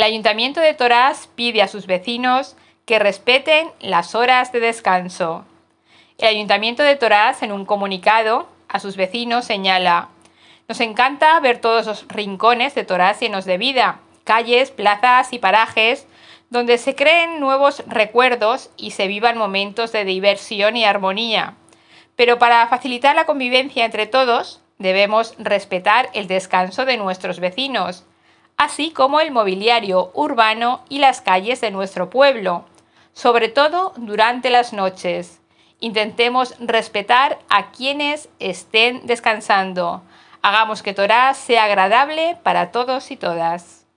El ayuntamiento de Torás pide a sus vecinos que respeten las horas de descanso. El ayuntamiento de Torás, en un comunicado a sus vecinos, señala, nos encanta ver todos los rincones de Torás llenos de vida, calles, plazas y parajes, donde se creen nuevos recuerdos y se vivan momentos de diversión y armonía. Pero para facilitar la convivencia entre todos, debemos respetar el descanso de nuestros vecinos, así como el mobiliario urbano y las calles de nuestro pueblo, sobre todo durante las noches. Intentemos respetar a quienes estén descansando. Hagamos que Torá sea agradable para todos y todas.